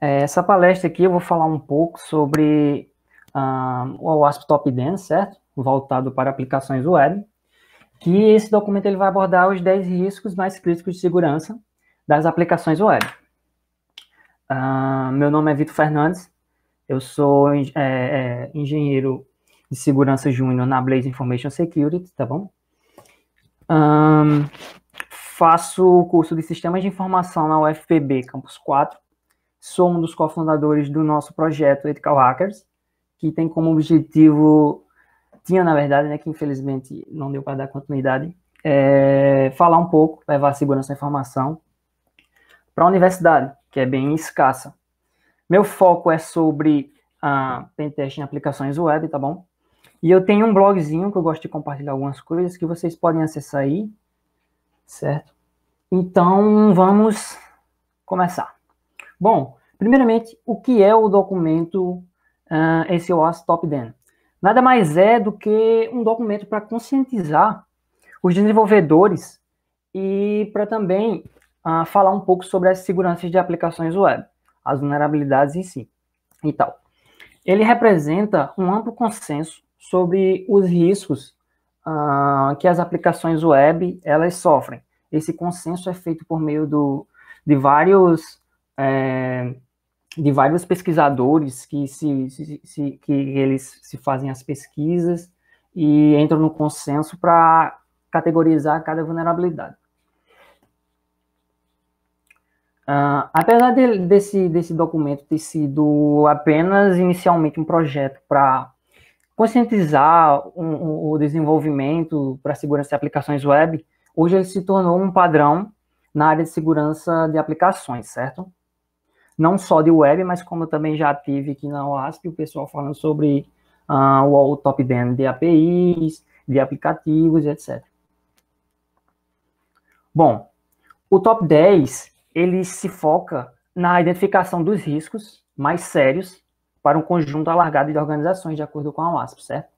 É, essa palestra aqui eu vou falar um pouco sobre um, o OWASP Top Dance, certo? Voltado para aplicações web. Que esse documento ele vai abordar os 10 riscos mais críticos de segurança das aplicações web. Uh, meu nome é Vitor Fernandes, eu sou é, é, engenheiro de segurança júnior na Blaze Information Security, tá bom? Um, faço o curso de Sistemas de Informação na UFPB Campus 4 sou um dos cofundadores do nosso projeto Ethical Hackers, que tem como objetivo, tinha na verdade, né, que infelizmente não deu para dar continuidade, é, falar um pouco, levar a segurança da informação para a universidade, que é bem escassa. Meu foco é sobre ah, pentest em aplicações web, tá bom? E eu tenho um blogzinho que eu gosto de compartilhar algumas coisas que vocês podem acessar aí, certo? Então, vamos começar. Bom, primeiramente, o que é o documento uh, ah, SOAS Top 10? Nada mais é do que um documento para conscientizar os desenvolvedores e para também uh, falar um pouco sobre as seguranças de aplicações web, as vulnerabilidades em si e tal. Ele representa um amplo consenso sobre os riscos uh, que as aplicações web elas sofrem. Esse consenso é feito por meio do, de vários é, de vários pesquisadores que, se, se, se, que eles se fazem as pesquisas e entram no consenso para categorizar cada vulnerabilidade. Uh, apesar de, desse, desse documento ter sido apenas inicialmente um projeto para conscientizar um, um, o desenvolvimento para segurança de aplicações web, hoje ele se tornou um padrão na área de segurança de aplicações, certo? não só de web, mas como também já tive aqui na OASP o pessoal falando sobre uh, o top band de APIs, de aplicativos, etc. Bom, o top 10 ele se foca na identificação dos riscos mais sérios para um conjunto alargado de organizações, de acordo com a OASP, certo?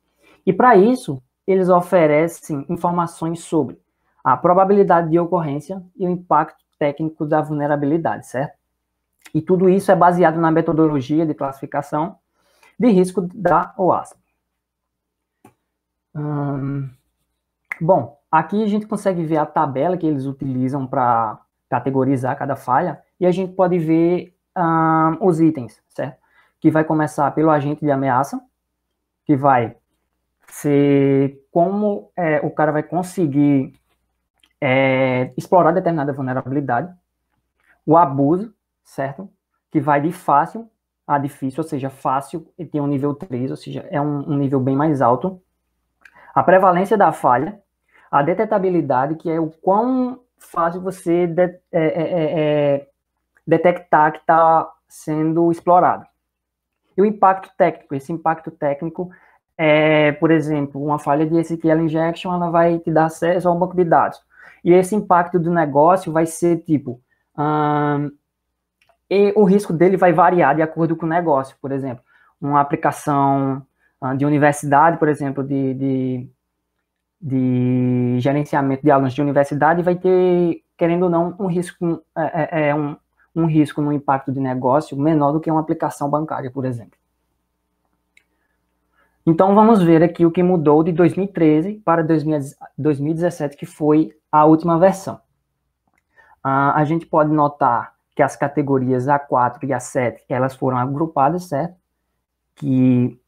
E para isso, eles oferecem informações sobre a probabilidade de ocorrência e o impacto técnico da vulnerabilidade, certo? E tudo isso é baseado na metodologia de classificação de risco da OASP. Hum, bom, aqui a gente consegue ver a tabela que eles utilizam para categorizar cada falha e a gente pode ver hum, os itens, certo? Que vai começar pelo agente de ameaça, que vai ser como é, o cara vai conseguir é, explorar determinada vulnerabilidade, o abuso, certo? Que vai de fácil a difícil, ou seja, fácil e tem um nível 3, ou seja, é um, um nível bem mais alto. A prevalência da falha, a detetabilidade, que é o quão fácil você de, é, é, é, é detectar que está sendo explorado. E o impacto técnico, esse impacto técnico é, por exemplo, uma falha de SQL injection, ela vai te dar acesso a um banco de dados. E esse impacto do negócio vai ser tipo, hum, e o risco dele vai variar de acordo com o negócio, por exemplo. Uma aplicação ah, de universidade, por exemplo, de, de, de gerenciamento de alunos de universidade vai ter, querendo ou não, um risco, é, é, é um, um risco no impacto de negócio menor do que uma aplicação bancária, por exemplo. Então vamos ver aqui o que mudou de 2013 para 2017, que foi a última versão. Ah, a gente pode notar que as categorias A4 e A7, elas foram agrupadas, certo? Que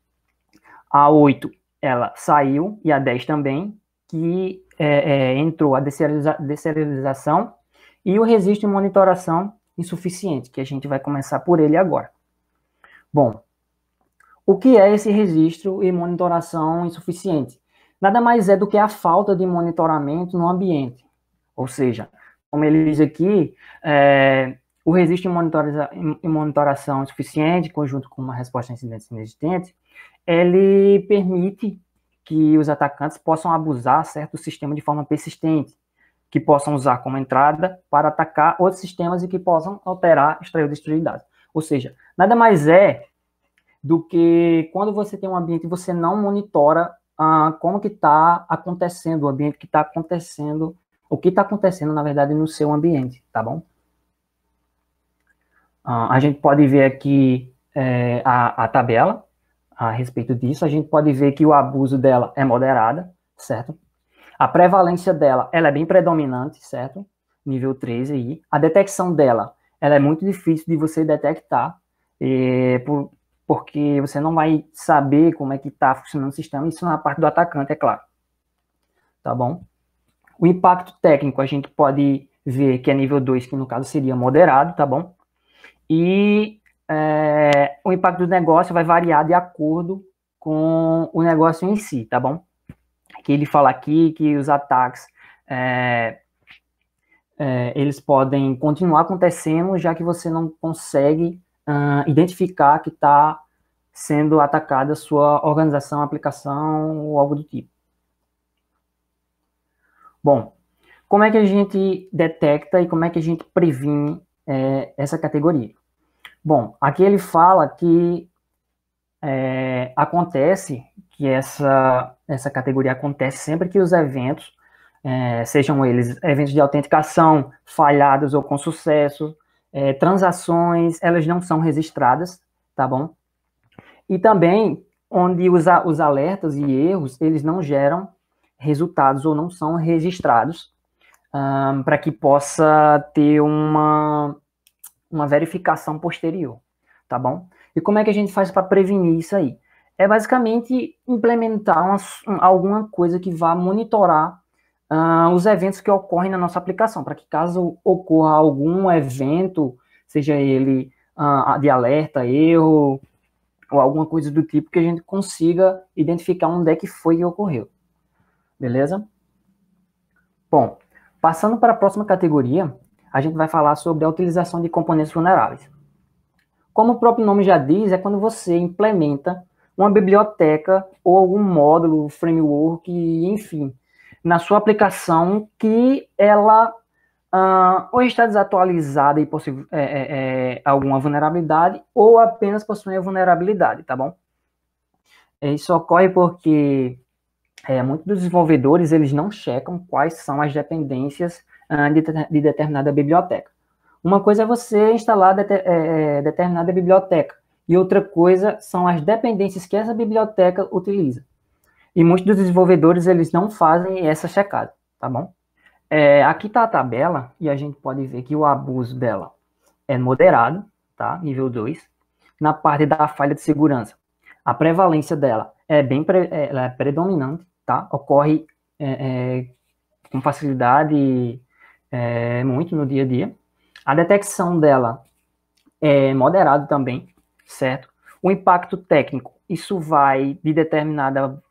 a 8 ela saiu e a 10 também, que é, é, entrou a deserialização e o registro de monitoração insuficiente, que a gente vai começar por ele agora. Bom, o que é esse registro e monitoração insuficiente? Nada mais é do que a falta de monitoramento no ambiente. Ou seja, como ele diz aqui, é, o registro em monitoração suficiente, conjunto com uma resposta a incidentes inexistentes, ele permite que os atacantes possam abusar certo sistema de forma persistente, que possam usar como entrada para atacar outros sistemas e que possam alterar, extrair ou destruir dados. Ou seja, nada mais é do que quando você tem um ambiente e você não monitora ah, como que está acontecendo o ambiente que está acontecendo, o que está acontecendo, na verdade, no seu ambiente, tá bom? Ah, a gente pode ver aqui é, a, a tabela a respeito disso. A gente pode ver que o abuso dela é moderada, certo? A prevalência dela, ela é bem predominante, certo? Nível 3 aí. A detecção dela, ela é muito difícil de você detectar, é, por, porque você não vai saber como é que está funcionando o sistema, isso na parte do atacante, é claro. Tá bom? O impacto técnico, a gente pode ver que é nível 2, que no caso seria moderado, tá bom? E é, o impacto do negócio vai variar de acordo com o negócio em si, tá bom? Que ele fala aqui que os ataques é, é, eles podem continuar acontecendo, já que você não consegue uh, identificar que está sendo atacada a sua organização, aplicação ou algo do tipo. Bom, como é que a gente detecta e como é que a gente previne é, essa categoria? Bom, aqui ele fala que é, acontece que essa, essa categoria acontece sempre que os eventos, é, sejam eles eventos de autenticação, falhados ou com sucesso, é, transações, elas não são registradas, tá bom? E também onde os, os alertas e erros, eles não geram resultados ou não são registrados, um, para que possa ter uma uma verificação posterior, tá bom? E como é que a gente faz para prevenir isso aí? É basicamente implementar uma, alguma coisa que vá monitorar uh, os eventos que ocorrem na nossa aplicação, para que caso ocorra algum evento, seja ele uh, de alerta, erro ou alguma coisa do tipo, que a gente consiga identificar onde é que foi que ocorreu. Beleza? Bom, passando para a próxima categoria, a gente vai falar sobre a utilização de componentes vulneráveis. Como o próprio nome já diz, é quando você implementa uma biblioteca ou algum módulo, framework, enfim, na sua aplicação que ela ah, ou está desatualizada e possui é, é, é, alguma vulnerabilidade ou apenas possui a vulnerabilidade, tá bom? Isso ocorre porque é, muitos dos desenvolvedores eles não checam quais são as dependências ah, de, determinada biblioteca. Uma coisa é você instalar de, é, eh, eh, determinada biblioteca, e outra coisa são as dependências que essa biblioteca utiliza. E muitos dos desenvolvedores, eles não fazem essa checada, tá bom? É, aqui está a tabela, e a gente pode ver que o abuso dela é moderado, tá? Nível 2. Na parte da falha de segurança, a prevalência dela é bem é, ela é predominante, tá? Ocorre é, é, com facilidade é, muito no dia a dia. A detecção dela é moderada também, certo? O impacto técnico, isso vai de determinada,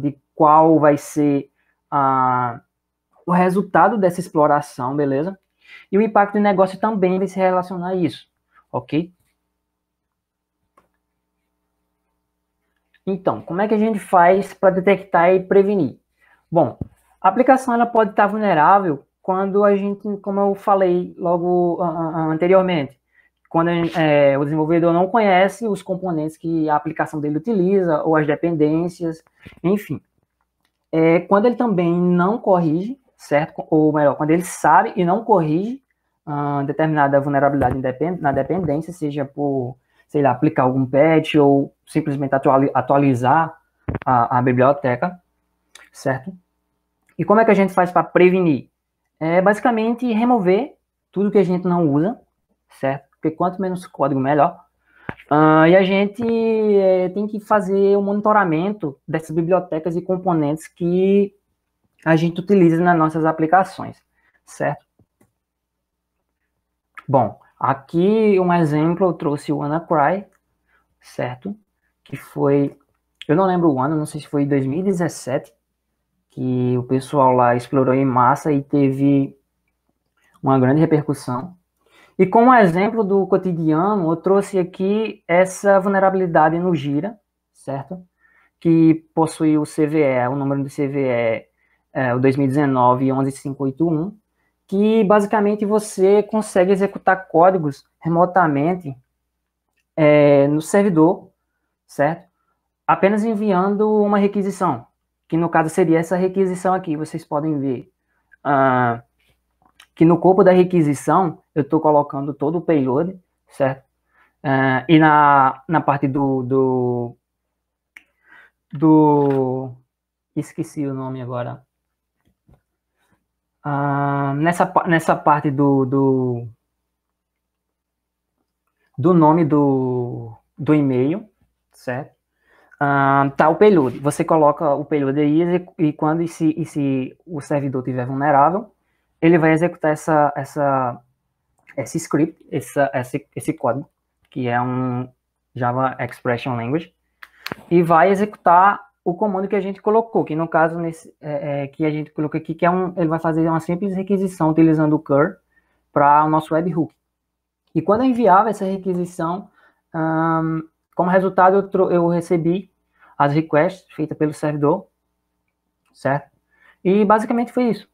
de qual vai ser a o resultado dessa exploração, beleza? E o impacto de negócio também vai se relacionar a isso, ok? Então, como é que a gente faz para detectar e prevenir? Bom, a aplicação ela pode estar vulnerável quando a gente, como eu falei logo anteriormente, quando é, o desenvolvedor não conhece os componentes que a aplicação dele utiliza, ou as dependências, enfim. É, quando ele também não corrige, certo? Ou melhor, quando ele sabe e não corrige uh, determinada vulnerabilidade na dependência, seja por, sei lá, aplicar algum patch ou simplesmente atualizar a, a biblioteca, certo? E como é que a gente faz para prevenir? é basicamente remover tudo que a gente não usa, certo? Porque quanto menos código, melhor. Uh, e a gente é, tem que fazer o um monitoramento dessas bibliotecas e componentes que a gente utiliza nas nossas aplicações, certo? Bom, aqui um exemplo, eu trouxe o WannaCry, certo? Que foi, eu não lembro o ano, não sei se foi 2017, que o pessoal lá explorou em massa e teve uma grande repercussão. E como exemplo do cotidiano, eu trouxe aqui essa vulnerabilidade no Gira, certo? Que possui o CVE, o número do CVE é, o 2019 11581, que basicamente você consegue executar códigos remotamente é, no servidor, certo? Apenas enviando uma requisição que no caso seria essa requisição aqui, vocês podem ver ah, que no corpo da requisição eu estou colocando todo o payload, certo? Ah, e na, na parte do, do, do... esqueci o nome agora. Ah, nessa, nessa parte do, do, do nome do, do e-mail, certo? Ah, tá o payload. Você coloca o payload aí e quando e se, e se o servidor tiver vulnerável, ele vai executar essa, essa, esse script, essa, esse, esse código, que é um Java Expression Language, e vai executar o comando que a gente colocou, que no caso nesse, é, é, que a gente colocou aqui, que é um, ele vai fazer uma simples requisição utilizando o cur para o nosso webhook. E quando eu é enviava essa requisição, um, como resultado, eu, eu recebi as requests feitas pelo servidor, certo? E basicamente foi isso.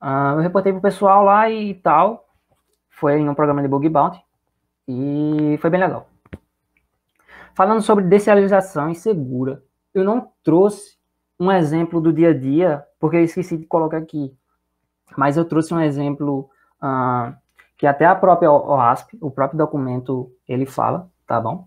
Uh, eu reportei pro pessoal lá e tal. Foi em um programa de bug bounty. E foi bem legal. Falando sobre deserialização insegura, eu não trouxe um exemplo do dia a dia, porque eu esqueci de colocar aqui. Mas eu trouxe um exemplo uh, que até a própria OASP, o próprio documento, ele fala, tá bom?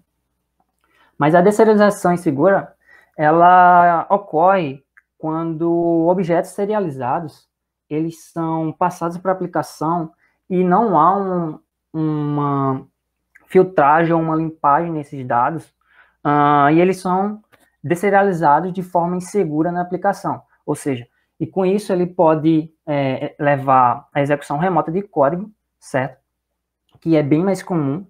Mas a deserialização insegura, ela ocorre quando objetos serializados, eles são passados para aplicação e não há um, uma filtragem ou uma limpagem nesses dados, uh, e eles são deserializados de forma insegura na aplicação. Ou seja, e com isso ele pode é, levar à execução remota de código, certo? Que é bem mais comum.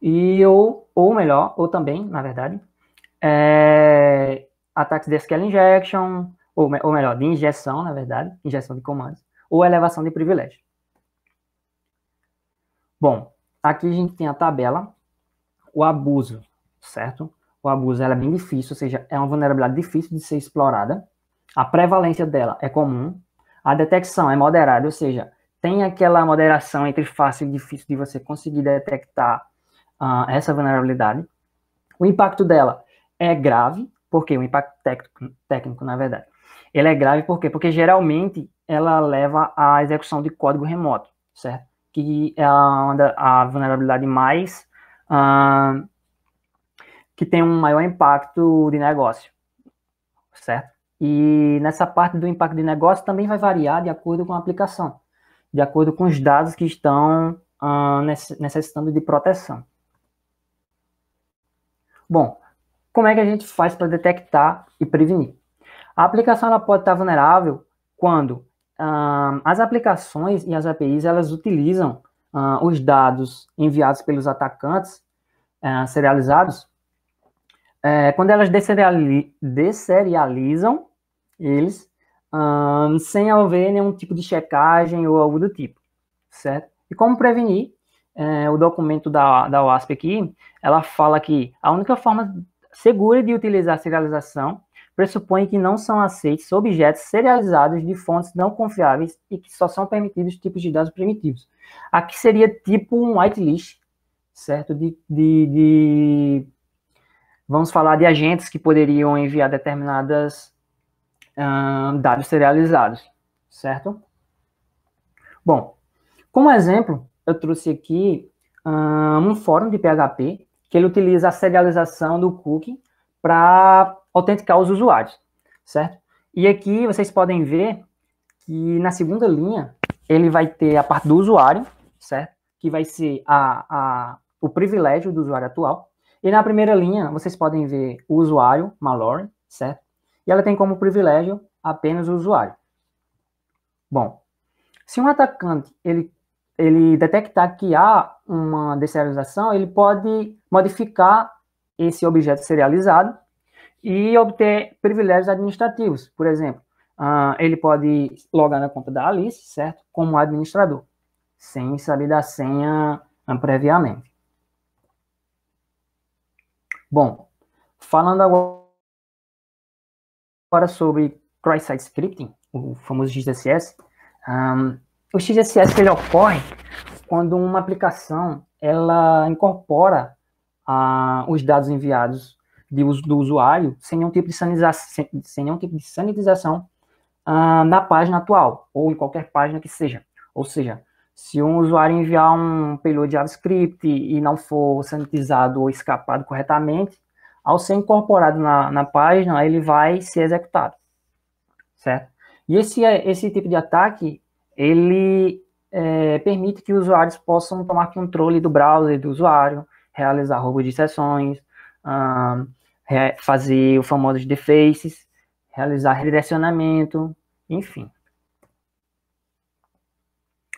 E ou, ou melhor, ou também, na verdade, é, ataques de SQL injection, ou, ou melhor, de injeção, na verdade, injeção de comandos, ou elevação de privilégio. Bom, aqui a gente tem a tabela, o abuso, certo? O abuso é bem difícil, ou seja, é uma vulnerabilidade difícil de ser explorada. A prevalência dela é comum. A detecção é moderada, ou seja, tem aquela moderação entre fácil e difícil de você conseguir detectar uh, essa vulnerabilidade. O impacto dela é grave, porque o impacto técnico, técnico, na verdade, ele é grave por quê? Porque geralmente ela leva à execução de código remoto, certo? Que é a, a vulnerabilidade mais uh, que tem um maior impacto de negócio, certo? E nessa parte do impacto de negócio também vai variar de acordo com a aplicação de acordo com os dados que estão ah, necessitando de proteção. Bom, como é que a gente faz para detectar e prevenir? A aplicação ela pode estar vulnerável quando ah, as aplicações e as APIs elas utilizam ah, os dados enviados pelos atacantes serializados eh, quando elas desserializam eles um, sem haver nenhum tipo de checagem ou algo do tipo, certo? E como prevenir? É, o documento da, da OASP aqui, ela fala que a única forma segura de utilizar a serialização pressupõe que não são aceitos objetos serializados de fontes não confiáveis e que só são permitidos tipos de dados primitivos. Aqui seria tipo um whitelist, certo? De, de, de, vamos falar de agentes que poderiam enviar determinadas dados serializados, certo? Bom, como exemplo, eu trouxe aqui um fórum de PHP que ele utiliza a serialização do cookie para autenticar os usuários, certo? E aqui vocês podem ver que na segunda linha ele vai ter a parte do usuário, certo? Que vai ser a, a, o privilégio do usuário atual. E na primeira linha vocês podem ver o usuário, Mallory, certo? e ela tem como privilégio apenas o usuário. Bom, se um atacante ele, ele detectar que há uma deserialização, ele pode modificar esse objeto serializado e obter privilégios administrativos. Por exemplo, uh, ele pode logar na conta da Alice, certo? Como administrador, sem saber da senha previamente. Bom, falando agora agora sobre cross-site scripting, o famoso XSS. Um, o XSS ele ocorre quando uma aplicação ela incorpora uh, os dados enviados de uso do usuário sem nenhum tipo de sanitização, sem, nenhum tipo de sanitização uh, na página atual ou em qualquer página que seja. Ou seja, se um usuário enviar um payload JavaScript e não for sanitizado ou escapado corretamente, ao ser incorporado na, na página, ele vai ser executado, certo? E esse, esse tipo de ataque, ele é, permite que usuários possam tomar controle do browser do usuário, realizar roubo de sessões, fazer o famoso defaces, realizar redirecionamento, enfim.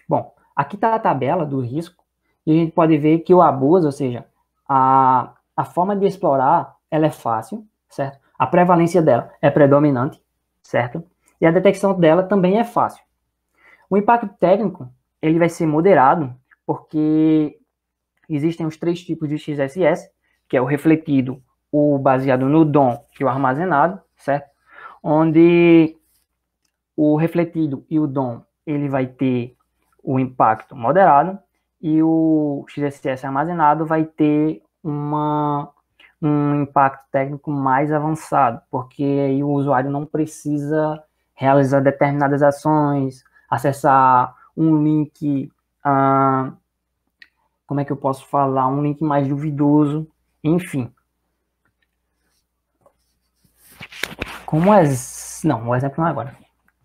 Bom, aqui está a tabela do risco e a gente pode ver que o abuso, ou seja, a, a forma de explorar ela é fácil, certo? A prevalência dela é predominante, certo? E a detecção dela também é fácil. O impacto técnico, ele vai ser moderado, porque existem os três tipos de XSS, que é o refletido, o baseado no DOM e o armazenado, certo? Onde o refletido e o DOM, ele vai ter o impacto moderado e o XSS armazenado vai ter uma um impacto técnico mais avançado, porque aí o usuário não precisa realizar determinadas ações, acessar um link, ah, como é que eu posso falar, um link mais duvidoso, enfim. Como é? Não, o exemplo não é agora,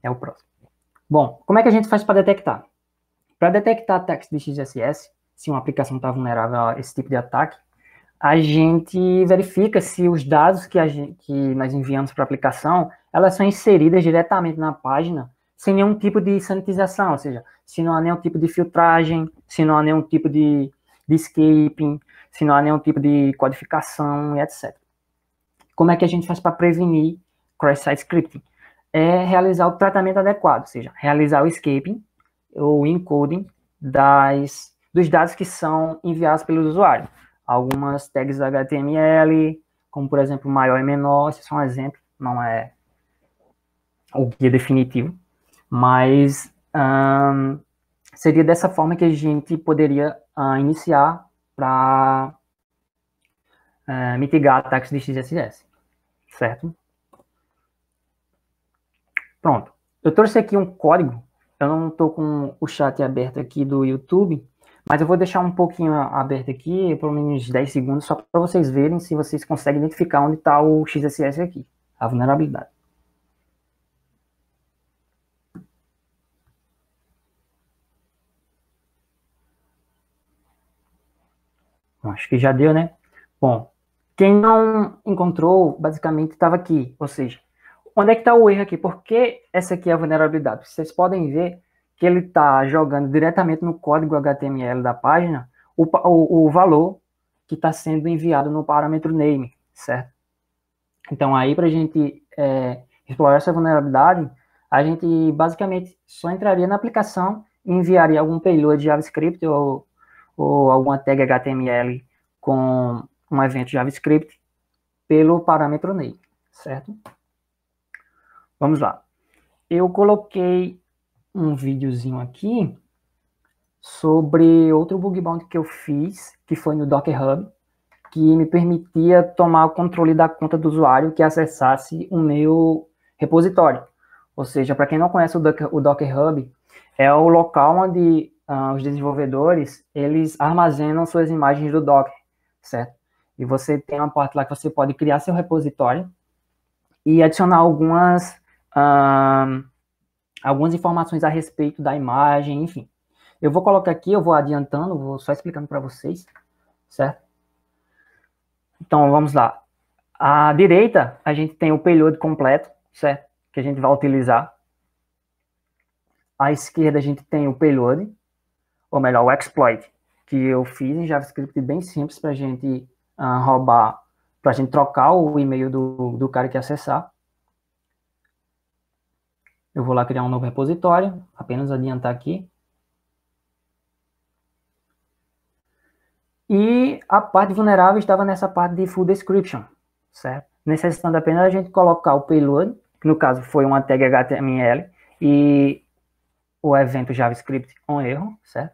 é o próximo. Bom, como é que a gente faz para detectar? Para detectar ataques de XSS, se uma aplicação está vulnerável a esse tipo de ataque, a gente verifica se os dados que, gente, que nós enviamos para a aplicação, elas são inseridas diretamente na página, sem nenhum tipo de sanitização, ou seja, se não há nenhum tipo de filtragem, se não há nenhum tipo de, de escaping, se não há nenhum tipo de codificação, etc. Como é que a gente faz para prevenir cross-site scripting? É realizar o tratamento adequado, ou seja, realizar o escaping ou encoding das, dos dados que são enviados pelo usuário algumas tags HTML, como por exemplo maior e menor, esse é só um exemplo, não é o guia definitivo, mas um, seria dessa forma que a gente poderia uh, iniciar para uh, eh, mitigar ataques de XSS, certo? Pronto. Eu trouxe aqui um código, eu não estou com o chat aberto aqui do YouTube, mas eu vou deixar um pouquinho aberto aqui, pelo menos 10 segundos, só para vocês verem se vocês conseguem identificar onde está o XSS aqui, a vulnerabilidade. Acho que já deu, né? Bom, quem não encontrou, basicamente, estava aqui. Ou seja, onde é que está o erro aqui? Por que essa aqui é a vulnerabilidade? Vocês podem ver que ele está jogando diretamente no código HTML da página o, o, o valor que está sendo enviado no parâmetro name, certo? Então, aí, para a gente é, explorar essa vulnerabilidade, a gente basicamente só entraria na aplicação e enviaria algum payload JavaScript ou, ou alguma tag HTML com um evento JavaScript pelo parâmetro name, certo? Vamos lá. Eu coloquei um videozinho aqui sobre outro bug bounty que eu fiz, que foi no Docker Hub, que me permitia tomar o controle da conta do usuário que acessasse o meu repositório. Ou seja, para quem não conhece o Docker, o Docker, Hub, é o local onde ah, os desenvolvedores eles armazenam suas imagens do Docker, certo? E você tem uma parte lá que você pode criar seu repositório e adicionar algumas ah, algumas informações a respeito da imagem, enfim. Eu vou colocar aqui, eu vou adiantando, vou só explicando para vocês, certo? Então, vamos lá. À direita, a gente tem o payload completo, certo? Que a gente vai utilizar. À esquerda, a gente tem o payload, ou melhor, o exploit, que eu fiz em JavaScript bem simples para a gente uh, roubar, para a gente trocar o e-mail do, do cara que acessar. Eu vou lá criar um novo repositório, apenas adiantar aqui. E a parte vulnerável estava nessa parte de full description, certo? Necessitando apenas a gente colocar o payload, que no caso foi uma tag HTML, e o evento JavaScript on erro, certo?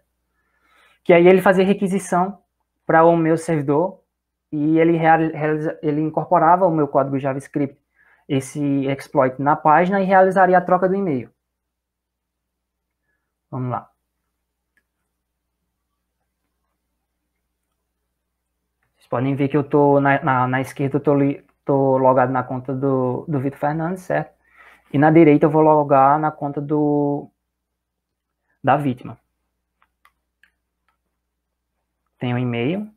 Que aí ele fazia requisição para o meu servidor e ele, ele incorporava o meu código JavaScript esse exploit na página e realizaria a troca do e-mail. Vamos lá. Vocês podem ver que eu estou na, na, na, esquerda, eu estou tô logado na conta do, do Vitor Fernandes, certo? E na direita eu vou logar na conta do da vítima. Tem o um e-mail,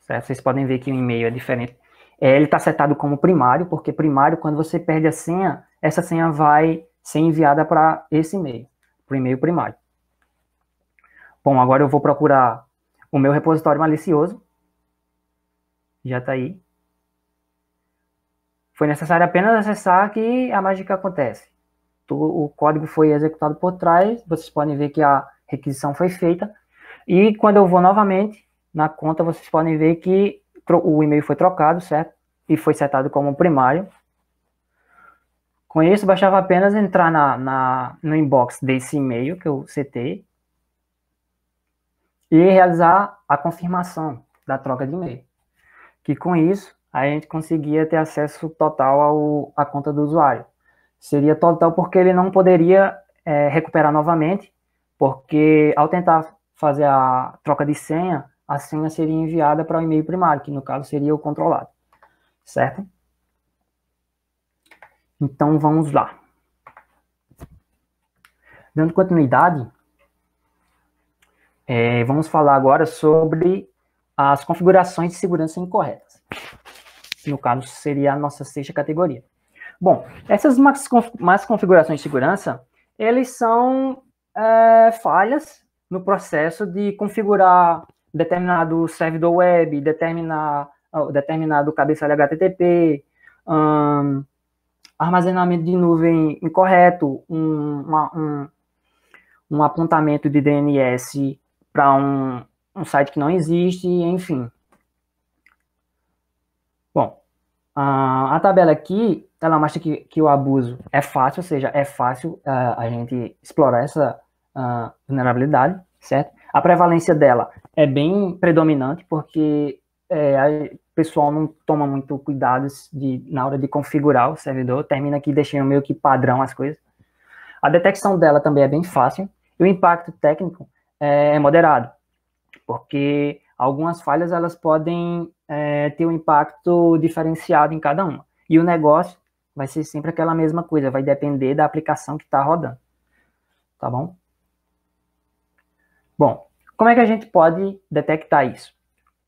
certo? Vocês podem ver que o e-mail é diferente é, ele está setado como primário, porque primário, quando você perde a senha, essa senha vai ser enviada para esse e-mail, para o e-mail primário. Bom, agora eu vou procurar o meu repositório malicioso. Já está aí. Foi necessário apenas acessar que a mágica acontece. O código foi executado por trás, vocês podem ver que a requisição foi feita. E quando eu vou novamente na conta, vocês podem ver que o e-mail foi trocado, certo? E foi setado como primário. Com isso, bastava apenas entrar na, na, no inbox desse e-mail que eu setei e realizar a confirmação da troca de e-mail. Que com isso, a gente conseguia ter acesso total ao, à conta do usuário. Seria total porque ele não poderia é, recuperar novamente, porque ao tentar fazer a troca de senha, a senha seria enviada para o e-mail primário, que no caso seria o controlado, certo? Então vamos lá. Dando continuidade, é, vamos falar agora sobre as configurações de segurança incorretas. No caso, seria a nossa sexta categoria. Bom, essas más configurações de segurança, eles são é, falhas no processo de configurar determinado servidor web, determinar, determinado cabeçalho HTTP, um, armazenamento de nuvem incorreto, um, uma, um, um apontamento de DNS para um, um site que não existe, enfim. Bom, a, a tabela aqui, ela mostra que, que o abuso é fácil, ou seja, é fácil uh, a gente explorar essa uh, vulnerabilidade, certo? A prevalência dela é bem predominante, porque é, o pessoal não toma muito cuidado de, na hora de configurar o servidor, termina aqui deixando meio que padrão as coisas. A detecção dela também é bem fácil, e o impacto técnico é, é moderado, porque algumas falhas elas podem é, ter um impacto diferenciado em cada uma. E o negócio vai ser sempre aquela mesma coisa, vai depender da aplicação que está rodando. Tá bom? Bom, como é que a gente pode detectar isso?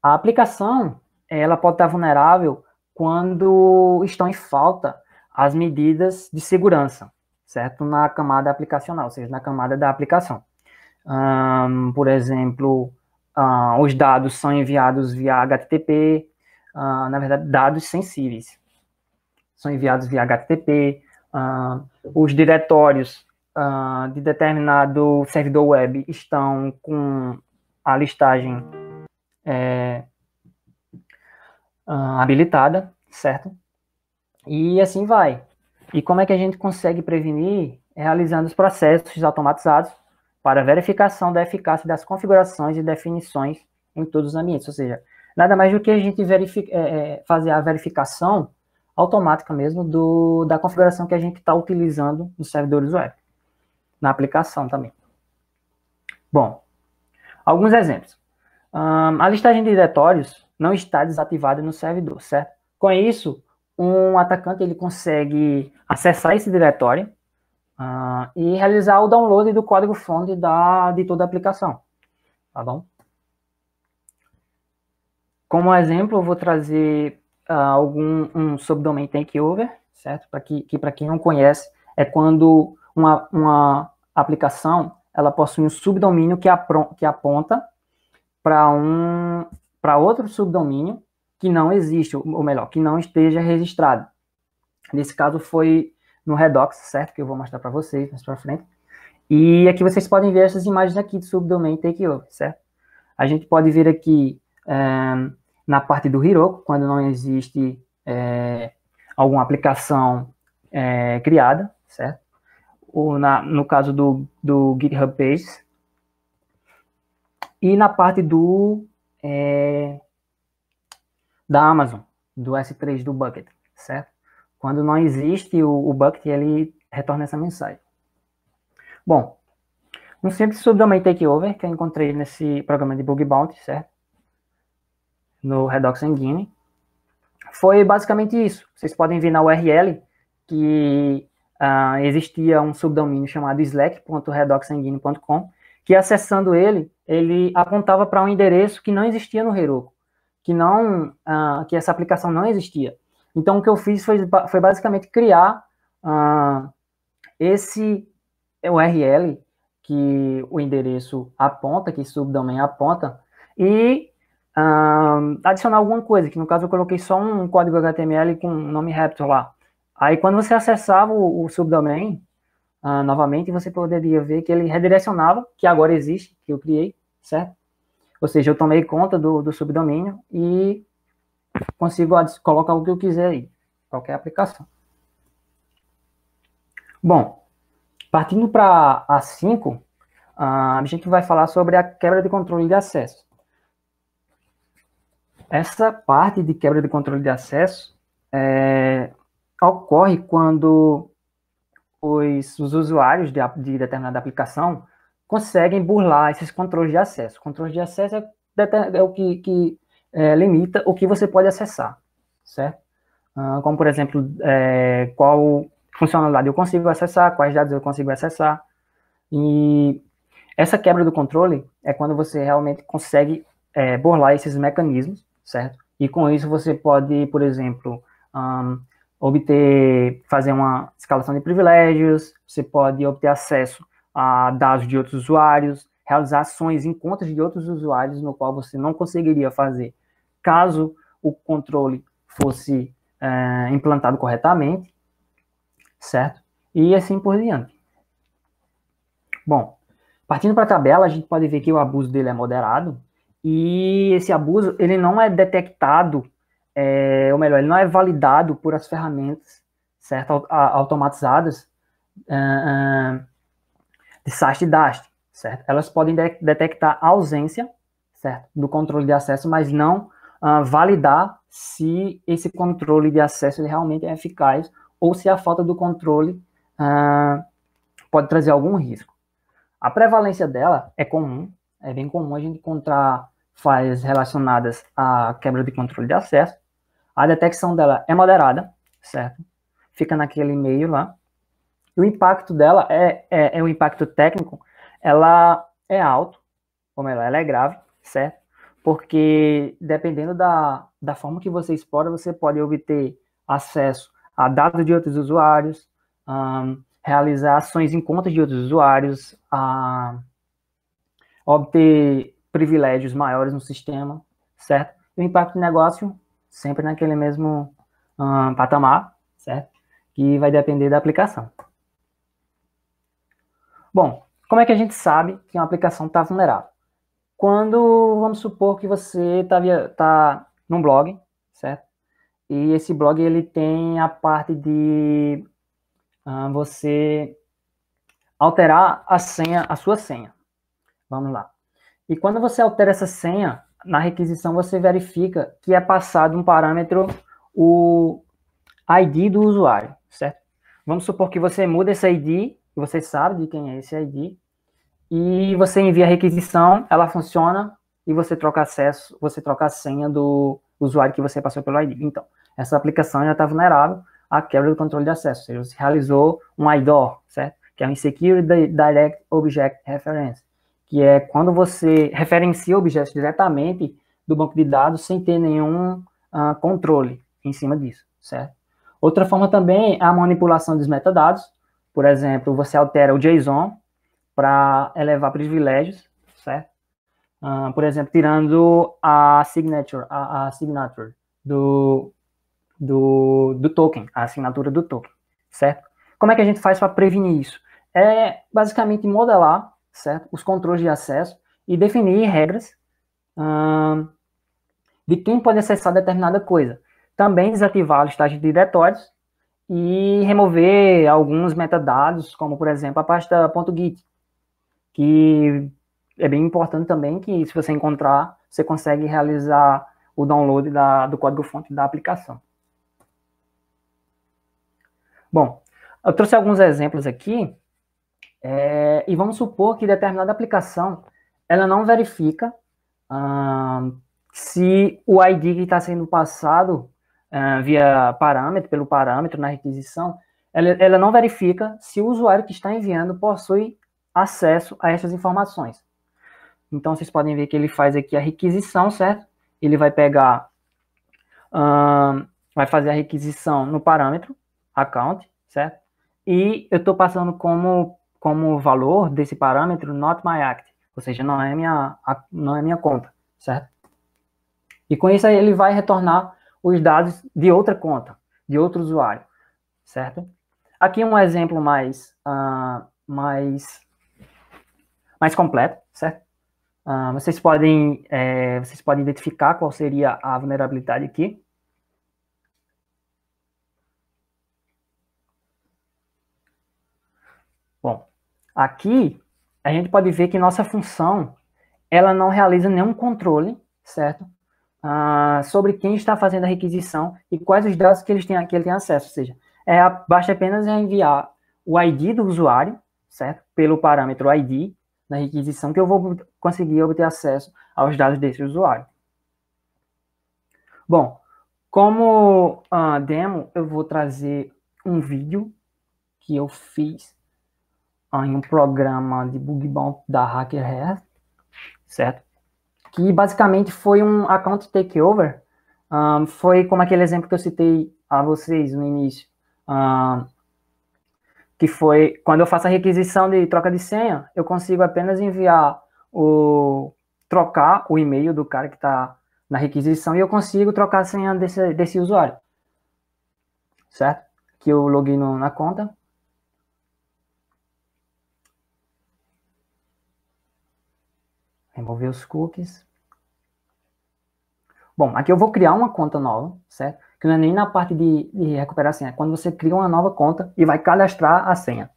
A aplicação ela pode estar vulnerável quando estão em falta as medidas de segurança, certo? Na camada aplicacional, ou seja, na camada da aplicação. Um, por exemplo, uh, os dados são enviados via HTTP, uh, ah, na verdade, dados sensíveis são enviados via HTTP, uh, ah, os diretórios uh, de determinado servidor web estão com a listagem é, uh, habilitada, certo? E assim vai. E como é que a gente consegue prevenir? Realizando os processos automatizados para verificação da eficácia das configurações e definições em todos os ambientes. Ou seja, nada mais do que a gente é, é, fazer a verificação automática mesmo do, da configuração que a gente está utilizando nos servidores web na aplicação também. Bom, alguns exemplos. Um, a listagem de diretórios não está desativada no servidor, certo? Com isso, um atacante ele consegue acessar esse diretório uh, e realizar o download do código fonte da, de toda a aplicação, tá bom? Como exemplo, eu vou trazer uh, algum um subdomain takeover, certo? Para que, que para quem não conhece, é quando uma, uma aplicação, ela possui um subdomínio que, que aponta para um para outro subdomínio que não existe, ou melhor, que não esteja registrado. Nesse caso foi no Redox, certo? Que eu vou mostrar para vocês mais para frente. E aqui vocês podem ver essas imagens aqui do subdomínio takeover, certo? A gente pode ver aqui é, na parte do Hiroko, quando não existe é, alguma aplicação é, criada, certo? o, na, no caso do, do GitHub Pages. E na parte do é, da Amazon, do S3 do Bucket, certo? Quando não existe o, o Bucket, ele retorna essa mensagem. Bom, um simples subdomain takeover que eu encontrei nesse programa de bug bounty, certo? No Redox Engine. Foi basicamente isso. Vocês podem ver na URL que ah, existia um subdomínio chamado slack.redoxsanguine.com, que acessando ele, ele apontava para um endereço que não existia no Heroku, que não, uh, que essa aplicação não existia. Então, o que eu fiz foi, foi basicamente criar uh, esse URL que o endereço aponta, que subdomínio aponta, e adicionar alguma coisa, que no caso eu coloquei só um código HTML com o nome Raptor lá. Aí quando você acessava o, o subdomain, uh, novamente, você poderia ver que ele redirecionava, que agora existe, que eu criei, certo? Ou seja, eu tomei conta do, do subdomínio e consigo colocar o que eu quiser aí, qualquer aplicação. Bom, partindo para a 5, ah, a gente vai falar sobre a quebra de controle de acesso. Essa parte de quebra de controle de acesso é, ocorre quando os, os usuários de, de, determinada aplicação conseguem burlar esses controles de acesso. O controle de acesso é, é o que, que é, limita o que você pode acessar, certo? Uh, como, por exemplo, é, qual funcionalidade eu consigo acessar, quais dados eu consigo acessar. E essa quebra do controle é quando você realmente consegue é, burlar esses mecanismos, certo? E com isso você pode, por exemplo, um, obter, fazer uma escalação de privilégios, você pode obter acesso a dados de outros usuários, realizar ações, em contas de outros usuários, no qual você não conseguiria fazer caso o controle fosse é, implantado corretamente, certo? E assim por diante. Bom, partindo para a tabela, a gente pode ver que o abuso dele é moderado e esse abuso ele não é detectado é, ou melhor, ele não é validado por as ferramentas certo? automatizadas uh, uh, de SAST e DAST, certo? Elas podem de detectar a ausência certo? do controle de acesso, mas não uh, validar se esse controle de acesso realmente é eficaz ou se a falta do controle ah, pode trazer algum risco. A prevalência dela é comum, é bem comum a gente encontrar falhas relacionadas à quebra de controle de acesso, a detecção dela é moderada, certo? Fica naquele meio lá. E o impacto dela é, é, é um impacto técnico, ela é alto, ou melhor, ela é grave, certo? Porque dependendo da, da forma que você explora, você pode obter acesso a dados de outros usuários, um, realizar ações em contas de outros usuários, a obter privilégios maiores no sistema, certo? o impacto do negócio sempre naquele mesmo patamar, certo? Que vai depender da aplicação. Bom, como é que a gente sabe que uma aplicação está vulnerável? Quando, vamos supor que você está tá num blog, certo? E esse blog ele tem a parte de você alterar a senha, a sua senha. Vamos lá. E quando você altera essa senha, na requisição você verifica que é passado um parâmetro, o ID do usuário, certo? Vamos supor que você muda esse ID, você sabe de quem é esse ID, e você envia a requisição, ela funciona e você troca acesso, você troca a senha do usuário que você passou pelo ID. Então, essa aplicação já está vulnerável à quebra do controle de acesso, ou seja, você realizou um IDOR, certo? Que é um Insecure Direct Object Reference que é quando você referencia objetos diretamente do banco de dados sem ter nenhum uh, controle em cima disso, certo? Outra forma também é a manipulação dos metadados. Por exemplo, você altera o JSON para elevar privilégios, certo? Uh, por exemplo, tirando a signature, a, a signature do, do, do token, a assinatura do token, certo? Como é que a gente faz para prevenir isso? É basicamente modelar certo? Os controles de acesso e definir regras hum, de quem pode acessar determinada coisa. Também desativar a listagem de diretórios e remover alguns metadados, como, por exemplo, a pasta .git, que é bem importante também que, se você encontrar, você consegue realizar o download da, do código-fonte da aplicação. Bom, eu trouxe alguns exemplos aqui é, e vamos supor que determinada aplicação ela não verifica se o ID que está sendo passado eh, via parâmetro, pelo parâmetro na requisição, ela, ela não verifica se o usuário que está enviando possui acesso a essas informações. Então, vocês podem ver que ele faz aqui a requisição, certo? Ele vai pegar, vai fazer a requisição no parâmetro, account, certo? E eu estou passando como como valor desse parâmetro not my act, ou seja, não é minha, não é minha conta, certo? E com isso aí ele vai retornar os dados de outra conta, de outro usuário, certo? Aqui um exemplo mais, uh, mais, mais completo, certo? Uh, vocês, podem, é, vocês podem identificar qual seria a vulnerabilidade aqui. Bom, Aqui, a gente pode ver que nossa função, ela não realiza nenhum controle, certo? Ah, sobre quem está fazendo a requisição e quais os dados que, eles têm, que ele tem acesso. Ou seja, é, basta apenas é enviar o ID do usuário, certo? Pelo parâmetro ID da requisição, que eu vou conseguir obter acesso aos dados desse usuário. Bom, como uh, demo, eu vou trazer um vídeo que eu fiz em um programa de bug bounty da HackerRest, certo? Que basicamente foi um account takeover, um, foi como aquele exemplo que eu citei a vocês no início, um, que foi quando eu faço a requisição de troca de senha, eu consigo apenas enviar o trocar o e-mail do cara que está na requisição e eu consigo trocar a senha desse, desse usuário, certo? Que eu loguei na conta Remover os cookies. Bom, aqui eu vou criar uma conta nova, certo? Que não é nem na parte de, de recuperar a senha. É quando você cria uma nova conta e vai cadastrar a senha.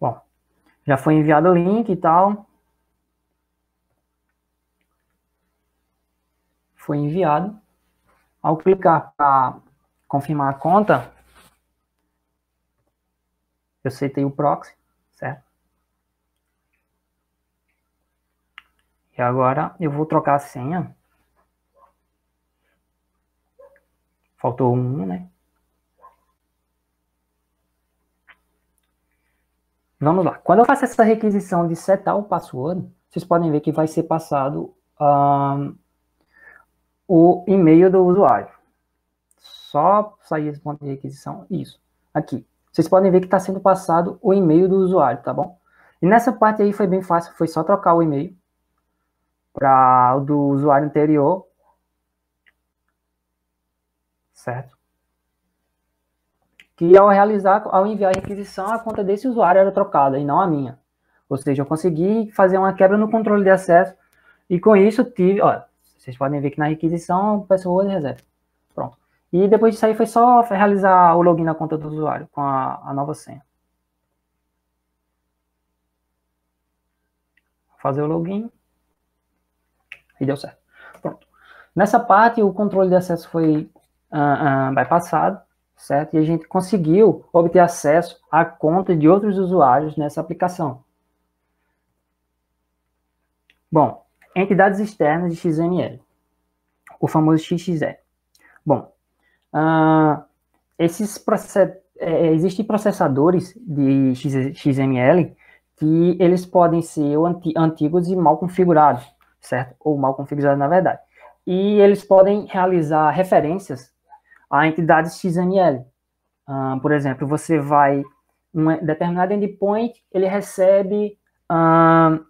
Bom, já foi enviado o link e tal. Foi enviado. Ao clicar para confirmar a conta, eu aceitei o proxy, certo? E agora eu vou trocar a senha. Faltou um, né? Vamos lá. Quando eu faço essa requisição de setar o password, vocês podem ver que vai ser passado um, o e-mail do usuário. Só sair esse ponto de requisição. Isso. Aqui. Vocês podem ver que está sendo passado o e-mail do usuário, tá bom? E nessa parte aí foi bem fácil, foi só trocar o e-mail para o do usuário anterior. Certo? Que ao realizar, ao enviar a requisição, a conta desse usuário era trocada e não a minha. Ou seja, eu consegui fazer uma quebra no controle de acesso e com isso tive, olha, vocês podem ver que na requisição, pessoa reserva. Pronto. E depois disso aí foi só realizar o login na conta do usuário com a, a nova senha. Fazer o login. E deu certo. Pronto. Nessa parte, o controle de acesso foi uh, ah, uh, ah, bypassado, certo? E a gente conseguiu obter acesso à conta de outros usuários nessa aplicação. Bom, entidades externas de XML, o famoso XXE. Bom, uh, esses process... É, é, existem processadores de XML que eles podem ser antigos e mal configurados certo? Ou mal configurado, na verdade. E eles podem realizar referências a entidades XML. Uh, ah, por exemplo, você vai, um determinado endpoint, ele recebe uh,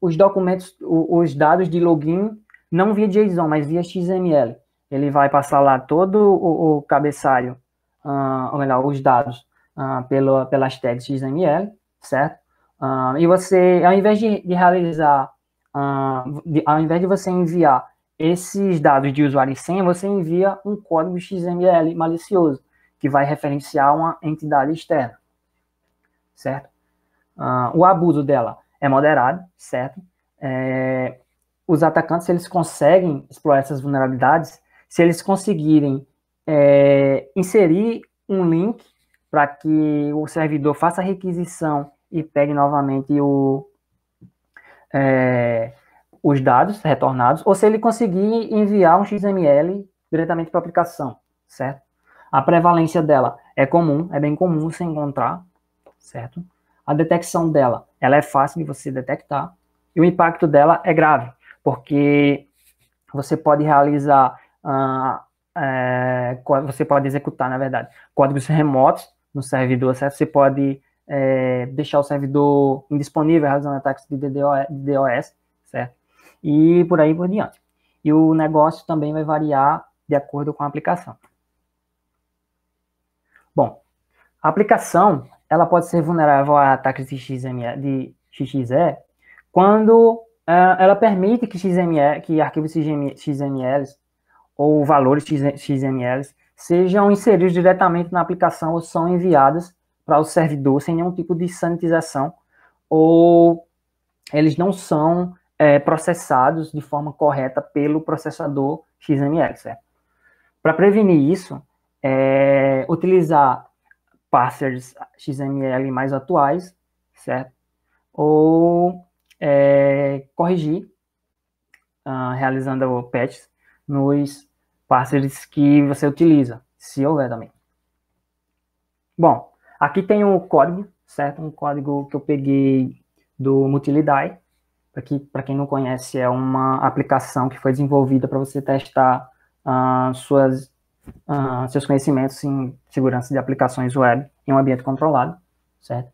os documentos, os dados de login, não via JSON, mas via XML. Ele vai passar lá todo o, o cabeçalho, uh, ou melhor, os dados uh, pelo, pelas tags XML, certo? Uh, e você, ao invés de, de realizar ao invés de você enviar esses dados de usuário e senha, você envia um código XML malicioso, que vai referenciar uma entidade externa, certo? Uh, o abuso dela é moderado, certo? É, os atacantes, eles conseguem explorar essas vulnerabilidades se eles conseguirem é, inserir um link para que o servidor faça a requisição e pegue novamente o, é, os dados retornados, ou se ele conseguir enviar um XML diretamente para a aplicação, certo? A prevalência dela é comum, é bem comum se encontrar, certo? A detecção dela, ela é fácil de você detectar, e o impacto dela é grave, porque você pode realizar, uh, é, você pode executar, na verdade, códigos remotos no servidor, certo? Você pode é, deixar o servidor indisponível realizando ataques de DDoS, certo? E por aí por diante. E o negócio também vai variar de acordo com a aplicação. Bom, a aplicação ela pode ser vulnerável a ataques de XML, de XXE, quando uh, ela permite que XML, que arquivos XML ou valores XML sejam inseridos diretamente na aplicação ou são enviados para o servidor sem nenhum tipo de sanitização ou eles não são é, processados de forma correta pelo processador XML, certo? Né? Para prevenir isso, é, utilizar parsers XML mais atuais, certo? Ou é, corrigir, uh, realizando patches nos parsers que você utiliza, se houver também. Bom, Aqui tem um código, certo? Um código que eu peguei do Mutilidae. Aqui, para quem não conhece, é uma aplicação que foi desenvolvida para você testar uh, suas, uh, seus conhecimentos em segurança de aplicações web em um ambiente controlado, certo?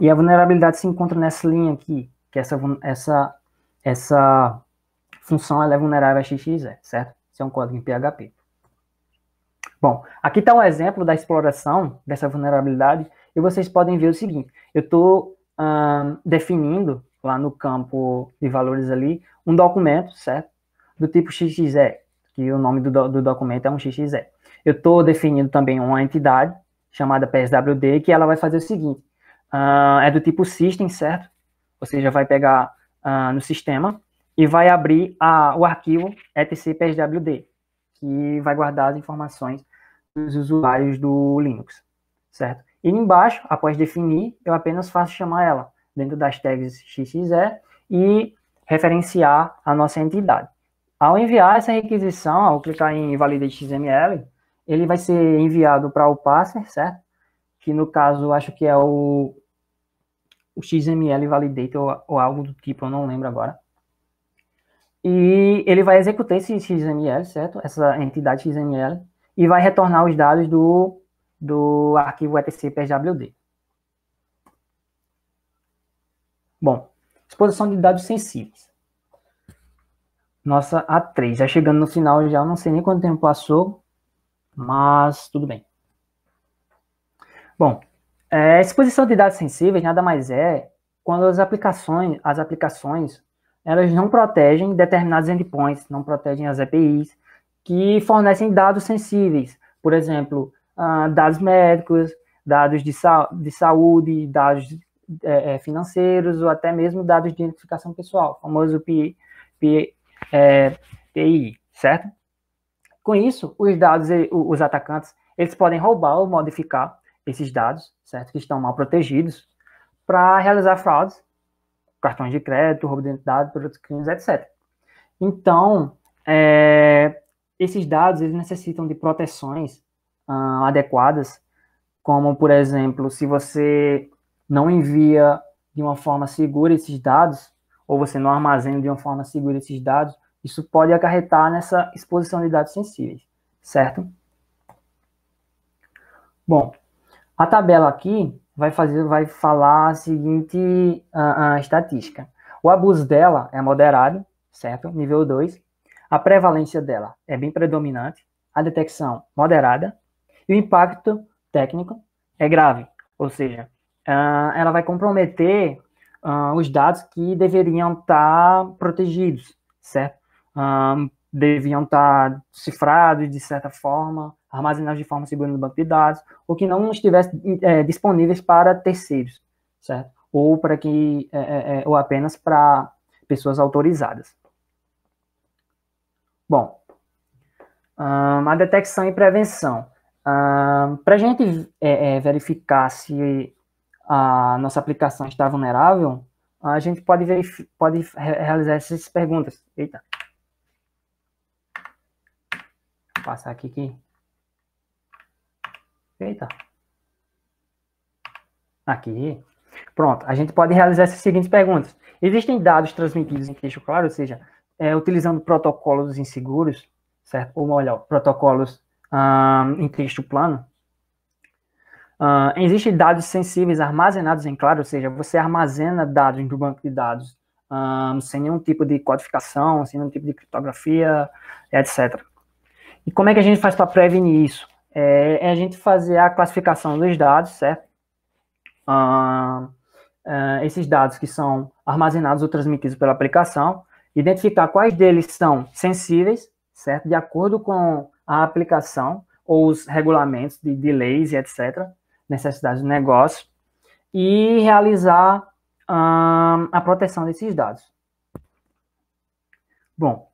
E a vulnerabilidade se encontra nessa linha aqui, que essa, essa, essa função ela é vulnerável a XXE, certo? Isso é um código em PHP. Bom, aqui está um exemplo da exploração dessa vulnerabilidade e vocês podem ver o seguinte, eu estou hum, definindo lá no campo de valores ali um documento, certo? Do tipo XXE, que o nome do, do documento é um XXE. Eu estou definindo também uma entidade chamada PSWD, que ela vai fazer o seguinte, hum, é do tipo system, certo? Ou seja, vai pegar hum, no sistema e vai abrir a, o arquivo etc.pswd, que vai guardar as informações dos usuários do Linux, certo? E embaixo, após definir, eu apenas faço chamar ela dentro das tags XXE e referenciar a nossa entidade. Ao enviar essa requisição, ao clicar em validate XML, ele vai ser enviado para o parser, certo? Que no caso, acho que é o, o XML validator ou, ou algo do tipo, eu não lembro agora. E ele vai executar esse XML, certo? Essa entidade XML e vai retornar os dados do, do arquivo etc.pswd. Bom, exposição de dados sensíveis. Nossa A3, já chegando no final já, não sei nem quanto tempo passou, mas tudo bem. Bom, é, exposição de dados sensíveis nada mais é quando as aplicações, as aplicações, elas não protegem determinados endpoints, não protegem as APIs, que fornecem dados sensíveis, por exemplo, uh, dados médicos, dados de, sa de saúde, dados é, é financeiros ou até mesmo dados de identificação pessoal, famoso PI, PI, é, PI certo? Com isso, os dados, os atacantes, eles podem roubar ou modificar esses dados, certo? Que estão mal protegidos, para realizar fraudes, cartões de crédito, roubo de identidade, produtos crimes, etc. Então, é, esses dados eles necessitam de proteções uh, adequadas, como, por exemplo, se você não envia de uma forma segura esses dados, ou você não armazena de uma forma segura esses dados, isso pode acarretar nessa exposição de dados sensíveis, certo? Bom, a tabela aqui vai fazer, vai falar a seguinte uh, uh, estatística. O abuso dela é moderado, certo? Nível 2. A prevalência dela é bem predominante, a detecção moderada e o impacto técnico é grave, ou seja, ah, ela vai comprometer ah, os dados que deveriam estar protegidos, certo? Ah, deviam estar cifrados de certa forma, armazenados de forma segura no banco de dados, ou que não estivessem é, eh, disponíveis para terceiros, certo? Ou para que é, é, ou apenas para pessoas autorizadas. Bom, a detecção e prevenção. Para a gente é, é, verificar se a nossa aplicação está vulnerável, a gente pode, pode realizar essas perguntas. Eita. Vou passar aqui que... Eita. Aqui. Pronto, a gente pode realizar essas seguintes perguntas. Existem dados transmitidos em texto claro, ou seja, é, utilizando protocolos inseguros, certo? Ou melhor, protocolos em texto plano, existem dados sensíveis armazenados em claro, ou seja, você armazena dados no banco de dados sem nenhum tipo de codificação, sem nenhum tipo de criptografia, etc. E como é que a gente faz para prevenir isso? É, é, a gente fazer a classificação dos dados, certo? uh, esses dados que são armazenados ou transmitidos pela aplicação, identificar quais deles são sensíveis, certo? De acordo com a aplicação ou os regulamentos de, de leis e etc., necessidades do negócio, e realizar hum, a proteção desses dados. Bom,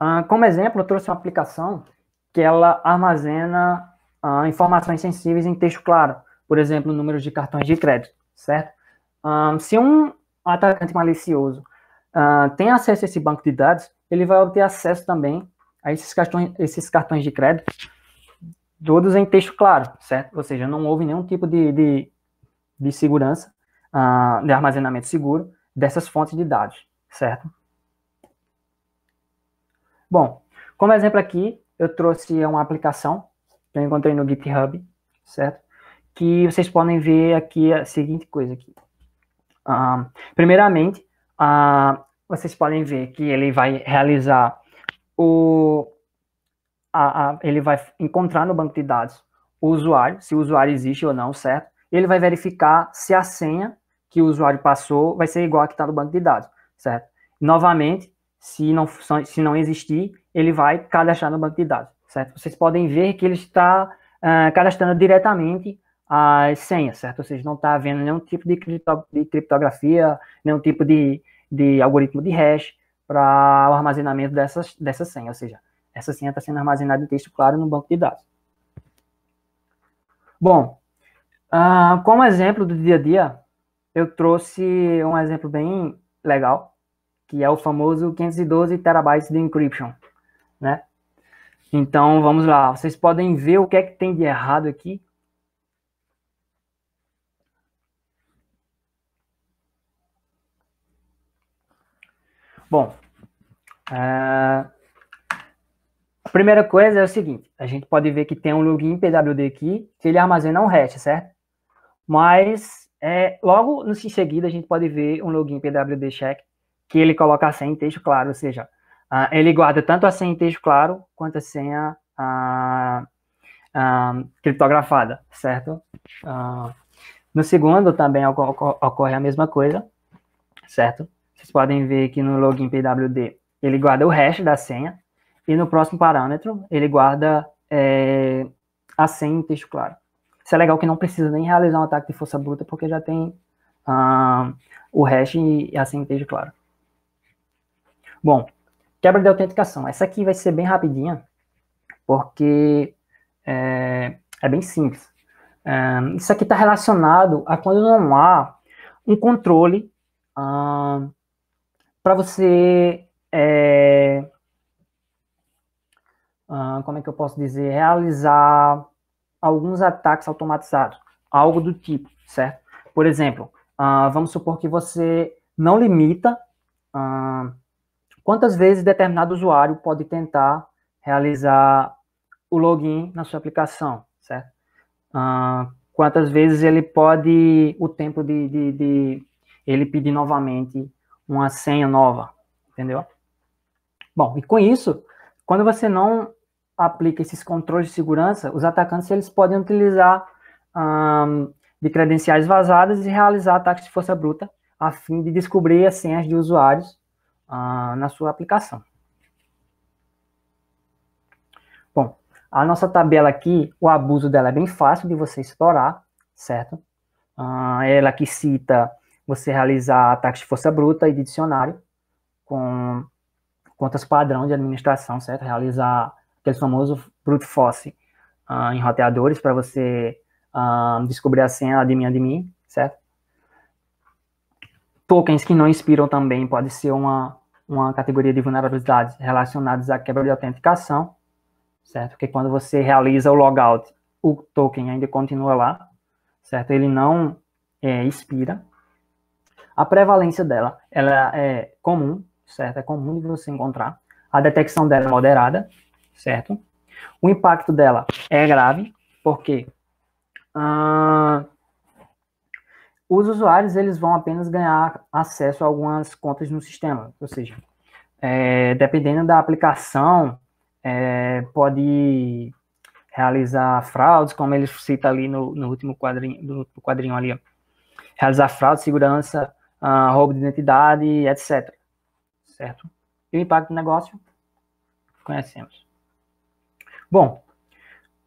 hum, como exemplo, eu trouxe uma aplicação que ela armazena hum, informações sensíveis em texto claro, por exemplo, números de cartões de crédito, certo? se um atacante malicioso uh, tem acesso a esse banco de dados, ele vai obter acesso também a esses cartões, esses cartões de crédito, todos em texto claro, certo? Ou seja, não houve nenhum tipo de, de, de segurança, uh, de armazenamento seguro dessas fontes de dados, certo? Bom, como exemplo aqui, eu trouxe uma aplicação que eu encontrei no GitHub, certo? Que vocês podem ver aqui a seguinte coisa aqui. Um, ah, primeiramente, vocês podem ver que ele vai realizar o. A, a, ele vai encontrar no banco de dados o usuário, se o usuário existe ou não, certo? Ele vai verificar se a senha que o usuário passou vai ser igual a que está no banco de dados, certo? Novamente, se não, se não existir, ele vai cadastrar no banco de dados, certo? Vocês podem ver que ele está uh, cadastrando diretamente as senhas, certo? Ou seja, não está havendo nenhum tipo de, cripto, de criptografia, nenhum tipo de, de algoritmo de hash para o armazenamento dessas, dessa senha. Ou seja, essa senha está sendo armazenada em texto claro no banco de dados. Bom, uh, como exemplo do dia a dia, eu trouxe um exemplo bem legal, que é o famoso 512 terabytes de encryption, né? Então, vamos lá. Vocês podem ver o que é que tem de errado aqui, Bom, ah, a primeira coisa é o seguinte, a gente pode ver que tem um login PWD aqui, que ele armazena um hash, certo? Mas, é, logo em seguida, a gente pode ver um login PWD check, que ele coloca a senha em texto claro, ou seja, ah, ele guarda tanto a senha em texto claro, quanto a senha ah, criptografada, certo? no segundo, também ocorre a mesma coisa, certo? vocês podem ver que no login pwd ele guarda o hash da senha e no próximo parâmetro ele guarda é, a senha em texto claro. Isso é legal que não precisa nem realizar um ataque de força bruta porque já tem ah, o hash e a senha em texto claro. Bom, quebra de autenticação. Essa aqui vai ser bem rapidinha porque é, é bem simples. É, isso aqui está relacionado a quando não há um controle ah, para você é, ah, como é que eu posso dizer realizar alguns ataques automatizados algo do tipo certo por exemplo ah, vamos supor que você não limita ah, quantas vezes determinado usuário pode tentar realizar o login na sua aplicação certo quantas vezes ele pode o tempo de, de, de ele pedir novamente uma senha nova, entendeu? Bom, e com isso, quando você não aplica esses controles de segurança, os atacantes eles podem utilizar de credenciais vazadas e realizar ataques de força bruta a fim de descobrir as senhas de usuários na sua aplicação. Bom, a nossa tabela aqui, o abuso dela é bem fácil de você explorar, certo? ela que cita você realizar ataques de força bruta e de dicionário com contas padrão de administração, certo? Realizar aquele famoso brute force uh, em roteadores para você uh, descobrir a senha admin admin, certo? Tokens que não inspiram também pode ser uma, uma categoria de vulnerabilidades relacionadas à quebra de autenticação, certo? Porque quando você realiza o logout, o token ainda continua lá, certo? Ele não é, expira, a prevalência dela ela é comum, certo? É comum de você encontrar. A detecção dela é moderada, certo? O impacto dela é grave, porque ah, os usuários eles vão apenas ganhar acesso a algumas contas no sistema, ou seja, é, dependendo da aplicação, é, pode realizar fraudes, como ele cita ali no, no último quadrinho, no quadrinho ali, ó. realizar fraude, segurança, uh, roubo de identidade, etc. Certo? E o impacto do negócio? Conhecemos. Bom,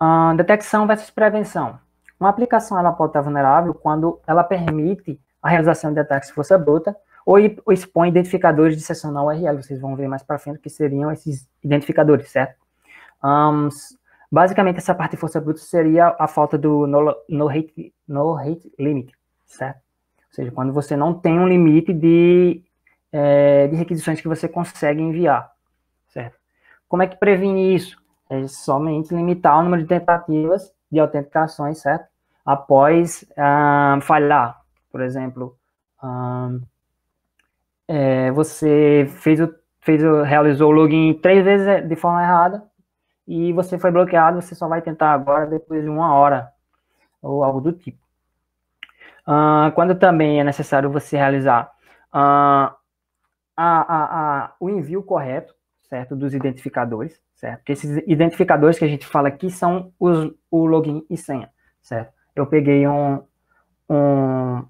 uh, detecção versus prevenção. Uma aplicação ela pode estar vulnerável quando ela permite a realização de ataques de força bruta ou, ou expõe identificadores de sessão na URL. Vocês vão ver mais para frente o que seriam esses identificadores, certo? Um, basicamente, essa parte de força bruta seria a falta do no, no, hate, no hate limit, certo? Ou seja, quando você não tem um limite de, é, de requisições que você consegue enviar. Certo? Como é que previne isso? É somente limitar o número de tentativas de autenticações, certo? Após ah, falhar. Por exemplo, ah, é, você fez o, fez o, realizou o login três vezes eh, de forma errada e você foi bloqueado, você só vai tentar agora depois de uma hora ou algo do tipo. Uh, quando também é necessário você realizar uh, a, a, a, o envio correto, certo, dos identificadores, certo? Porque esses identificadores que a gente fala aqui são os, o login e senha, certo? Eu peguei um, um,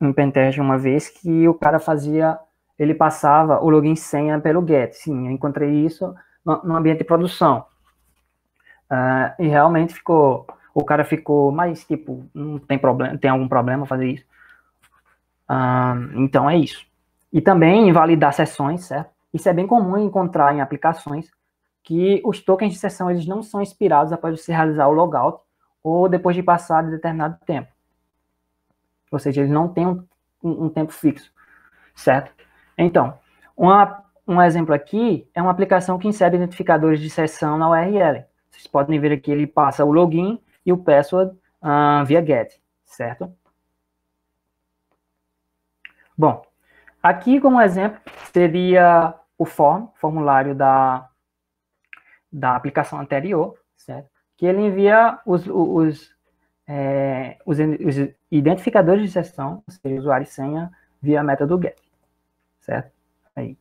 um pentest uma vez que o cara fazia, ele passava o login e senha pelo GET, sim, eu encontrei isso no, no ambiente de produção. Uh, e realmente ficou o cara ficou, mais tipo, não tem problema, tem algum problema fazer isso. Ah, então é isso. E também invalidar sessões, certo? Isso é bem comum encontrar em aplicações que os tokens de sessão eles não são expirados após você realizar o logout ou depois de passar determinado tempo. Ou seja, eles não têm um, um tempo fixo, certo? Então, uma, um exemplo aqui é uma aplicação que insere identificadores de sessão na URL. Vocês podem ver aqui, ele passa o login e o password uh, via GET, certo? Bom, aqui como exemplo seria o form, formulário da, da aplicação anterior, certo? Que ele envia os, os, é, os, identificadores de sessão, ou seja, usuário e senha, via método get, certo? Aí.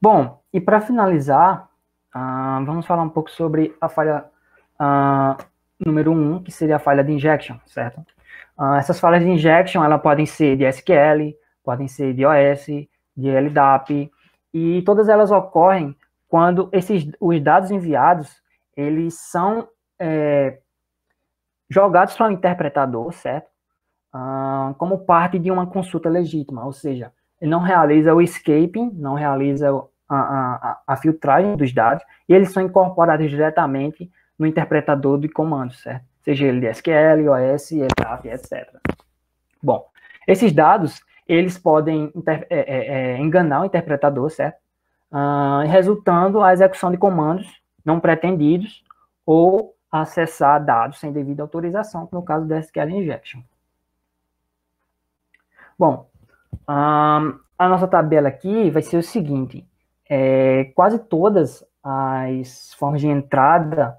Bom, e para finalizar, uh, vamos falar um pouco sobre a falha uh, número 1, um, que seria a falha de injection, certo? Uh, essas falhas de injection, elas podem ser de SQL, podem ser de OS, de LDAP, e todas elas ocorrem quando esses, os dados enviados, eles são é, jogados para o um interpretador, certo? Uh, como parte de uma consulta legítima, ou seja, ele não realiza o escaping, não realiza a, a, a filtragem dos dados, e eles são incorporados diretamente no interpretador de comandos, certo? Seja ele de SQL, OS, ETAF, etc. Bom, esses dados, eles podem é, é, é, enganar o interpretador, certo? Uh, resultando a execução de comandos não pretendidos ou acessar dados sem devida autorização, no caso do SQL Injection. Bom, um, a nossa tabela aqui vai ser o seguinte, é, quase todas as formas de entrada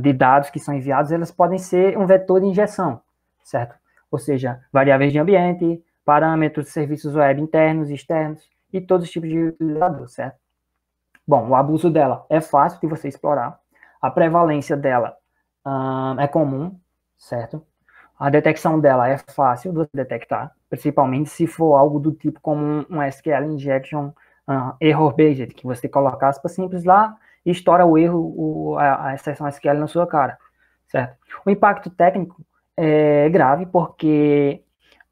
de dados que são enviados, elas podem ser um vetor de injeção, certo? Ou seja, variáveis de ambiente, parâmetros, serviços web internos e externos e todos os tipos de utilizador, certo? Bom, o abuso dela é fácil de você explorar, a prevalência dela é comum, certo? A detecção dela é fácil de detectar, principalmente se for algo do tipo como um SQL injection um, error-based, que você coloca aspas simples lá e estoura o erro, o, a, a exceção SQL na sua cara, certo? O impacto técnico é grave porque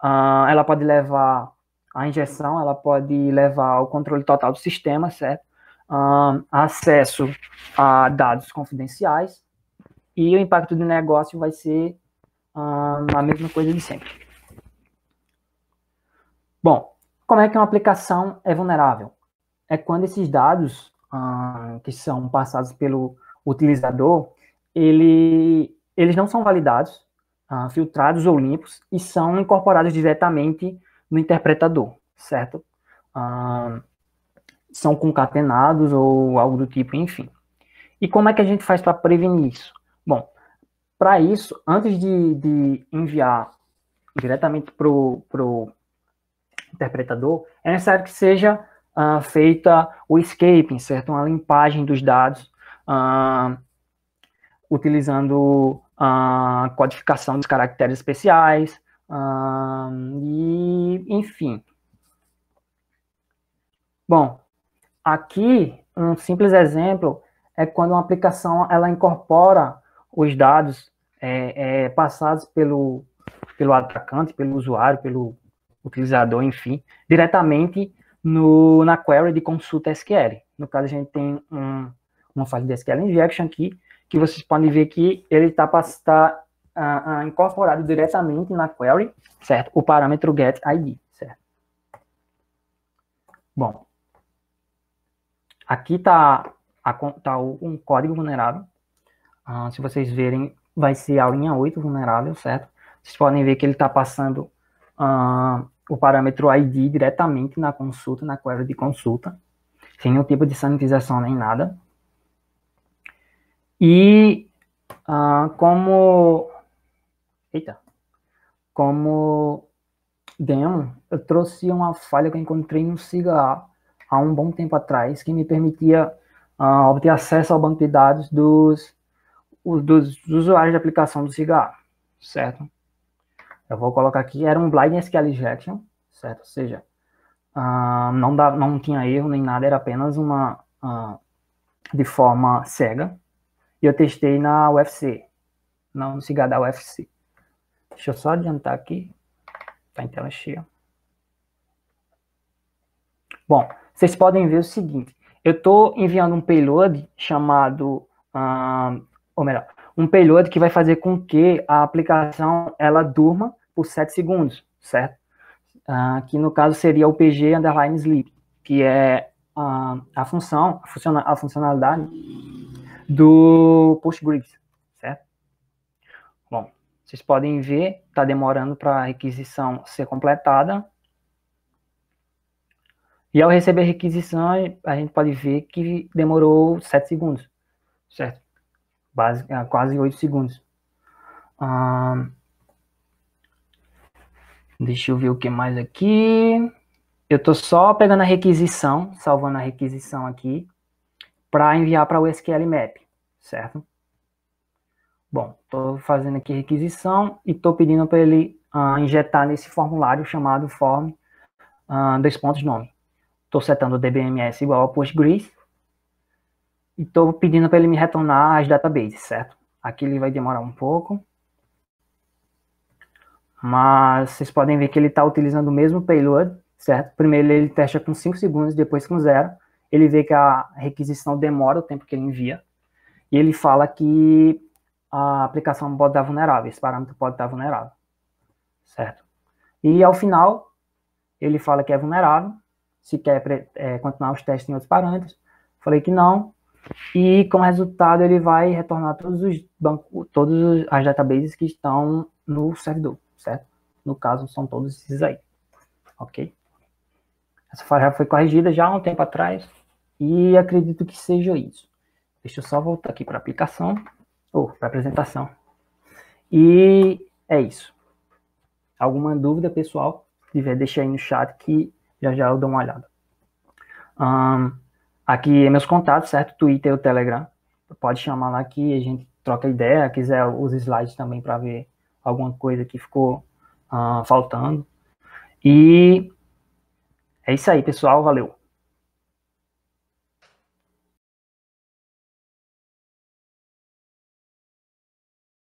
ah, ela pode levar à injeção, ela pode levar ao controle total do sistema, certo? Ah, acesso a dados confidenciais e o impacto do negócio vai ser ah, a mesma coisa de sempre. Bom, como é que uma aplicação é vulnerável? É quando esses dados ah, que são passados pelo utilizador, ele, eles não são validados, ah, filtrados ou limpos, e são incorporados diretamente no interpretador, certo? Ah, são concatenados ou algo do tipo, enfim. E como é que a gente faz para prevenir isso? Bom, para isso, antes de, de enviar diretamente para o interpretador, é necessário que seja uh, feita o escaping, certo? Uma limpagem dos dados uh, utilizando a ah, codificação dos caracteres especiais e, enfim. Bom, aqui um simples exemplo é quando uma aplicação ela incorpora os dados é, é, passados pelo, pelo atacante, pelo usuário, pelo utilizador, enfim, diretamente no, na query de consulta SQL. No caso, a gente tem um, uma fase de SQL injection aqui, que vocês podem ver que ele está tá, uh, uh, incorporado diretamente na query, certo? O parâmetro getID, certo? Bom, aqui está tá, tá um código vulnerável. Uh, se vocês verem, vai ser a linha 8 vulnerável, certo? Vocês podem ver que ele está passando uh, o parâmetro ID diretamente na consulta, na query de consulta, sem nenhum tipo de sanitização nem nada. E ah, como. Eita! Como demo, eu trouxe uma falha que eu encontrei no SIGA há um bom tempo atrás, que me permitia ah, obter acesso ao banco de dados dos, dos usuários de aplicação do SIGA, certo? eu vou colocar aqui, era um blind SQL injection, certo? Ou seja, uh, não, dá, não tinha erro nem nada, era apenas uma uh, de forma cega. E eu testei na UFC, não no CIGA da UFC. Deixa eu só adiantar aqui, tá em tela cheia. Bom, vocês podem ver o seguinte, eu estou enviando um payload chamado, uh, ou melhor, um payload que vai fazer com que a aplicação ela durma por 7 segundos, certo? Uh, que no caso seria o PG underline sleep, que é a, ah, a função, a, funciona, a funcionalidade do Postgres, certo? Bom, vocês podem ver, está demorando para a requisição ser completada. E ao receber a requisição, a gente pode ver que demorou 7 segundos, certo? Base, ah, quase 8 segundos. Uh, Deixa eu ver o que mais aqui. Eu estou só pegando a requisição, salvando a requisição aqui, para enviar para o SQL Map, certo? Bom, estou fazendo aqui requisição e estou pedindo para ele uh, injetar nesse formulário chamado form uh, dois pontos nome. Estou setando o DBMS igual a Postgres e estou pedindo para ele me retornar as databases, certo? Aqui ele vai demorar um pouco. Mas vocês podem ver que ele está utilizando o mesmo payload, certo? Primeiro ele testa com 5 segundos, depois com 0. Ele vê que a requisição demora o tempo que ele envia. E ele fala que a aplicação pode estar vulnerável, esse parâmetro pode estar vulnerável, certo? E ao final, ele fala que é vulnerável, se quer é, continuar os testes em outros parâmetros. Falei que não. E com resultado, ele vai retornar todos os bancos, todas as databases que estão no servidor certo? No caso, são todos esses aí, ok? Essa já foi corrigida já há um tempo atrás e acredito que seja isso. Deixa eu só voltar aqui para a aplicação, ou para a apresentação. E é isso. Alguma dúvida, pessoal? Se tiver, deixa aí no chat que já já eu dou uma olhada. Um, aqui é meus contatos, certo? Twitter e o Telegram. Pode chamar lá que a gente troca ideia. Quiser os slides também para ver alguma coisa que ficou uh, faltando. E é isso aí, pessoal. Valeu.